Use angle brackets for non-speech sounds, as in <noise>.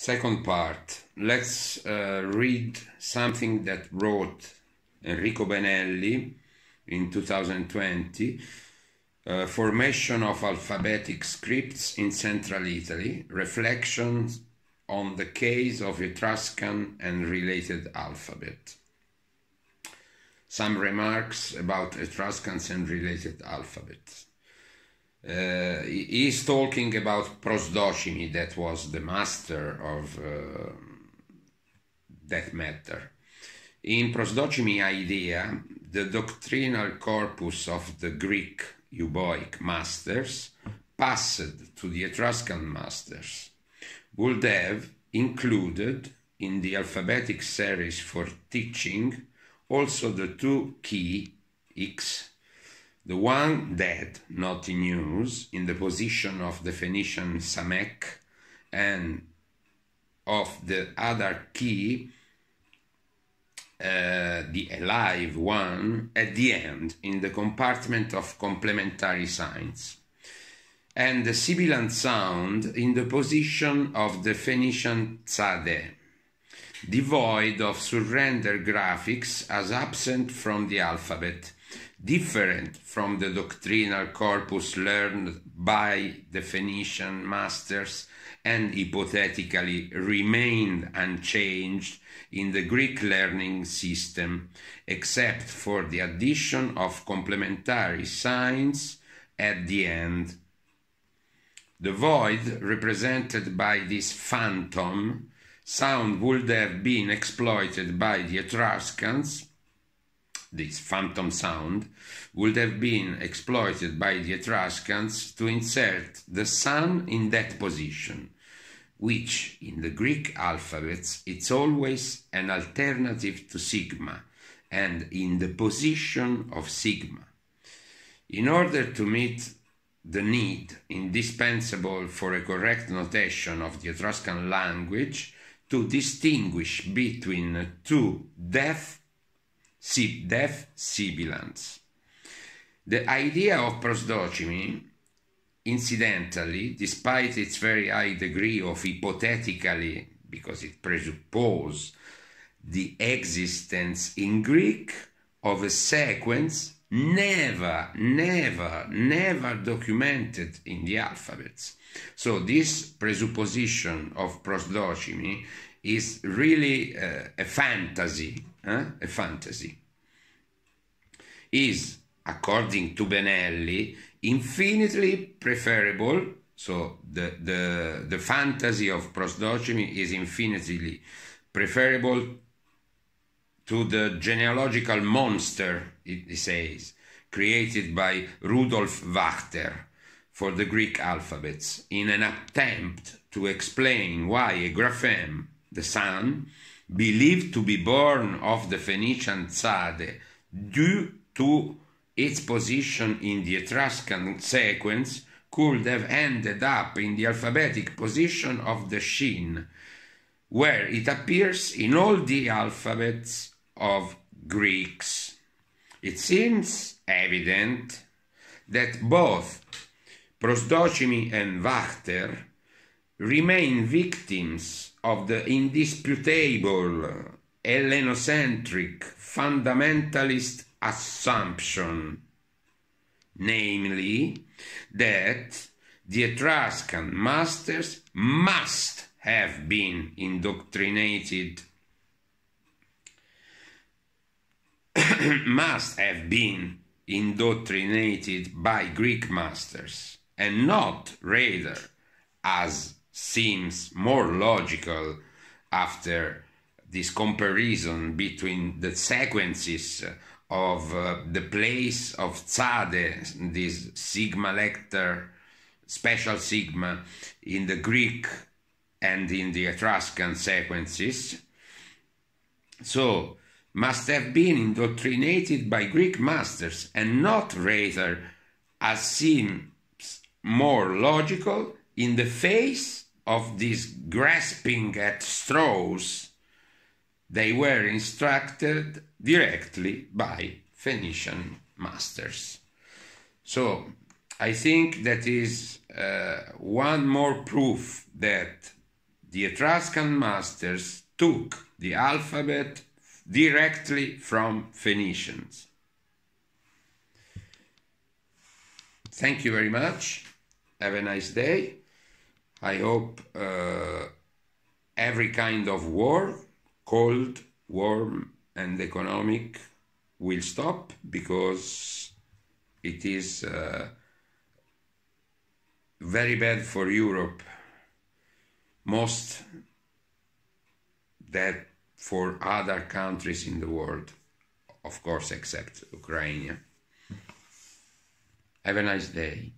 Second part. Let's uh, read something that wrote Enrico Benelli in 2020. Uh, formation of alphabetic scripts in central Italy, reflections on the case of Etruscan and related alphabet. Some remarks about Etruscans and related alphabets uh, he's talking about Prosdocimi, that was the master of uh, that matter. In Prosdoshini idea, the doctrinal corpus of the Greek Euboic masters passed to the Etruscan masters would have included in the alphabetic series for teaching also the two key X the one that, not in use, in the position of the Phoenician Samek and of the other key, uh, the alive one, at the end, in the compartment of complementary signs. And the sibilant sound in the position of the Phoenician tzade, devoid of surrender graphics as absent from the alphabet different from the doctrinal corpus learned by the Phoenician masters and hypothetically remained unchanged in the Greek learning system, except for the addition of complementary signs at the end. The void represented by this phantom sound would have been exploited by the Etruscans this phantom sound, would have been exploited by the Etruscans to insert the sun in that position, which in the Greek alphabets it's always an alternative to sigma and in the position of sigma. In order to meet the need indispensable for a correct notation of the Etruscan language to distinguish between two deaf deaf sibilants. The idea of prosdogyny, incidentally, despite its very high degree of hypothetically, because it presupposes the existence in Greek of a sequence never, never, never documented in the alphabets. So this presupposition of prosdogyny is really uh, a fantasy a eh? fantasy, is, according to Benelli, infinitely preferable. So the, the, the fantasy of Prosdochemy is infinitely preferable to the genealogical monster, it says, created by Rudolf Wachter for the Greek alphabets in an attempt to explain why a grapheme, the sun, believed to be born of the Phoenician Zade, due to its position in the Etruscan sequence could have ended up in the alphabetic position of the Shin, where it appears in all the alphabets of Greeks. It seems evident that both Prosdochimy and Wachter remain victims of the indisputable Hellenocentric fundamentalist assumption, namely that the Etruscan masters must have been indoctrinated, <coughs> must have been indoctrinated by Greek masters, and not rather as seems more logical after this comparison between the sequences of uh, the place of zade, this sigma lector, special sigma, in the Greek and in the Etruscan sequences. So, must have been indoctrinated by Greek masters and not rather as seems more logical in the face of this grasping at straws, they were instructed directly by Phoenician masters. So I think that is uh, one more proof that the Etruscan masters took the alphabet directly from Phoenicians. Thank you very much. Have a nice day. I hope uh, every kind of war, cold, warm, and economic, will stop because it is uh, very bad for Europe. Most that for other countries in the world, of course, except Ukraine. Have a nice day.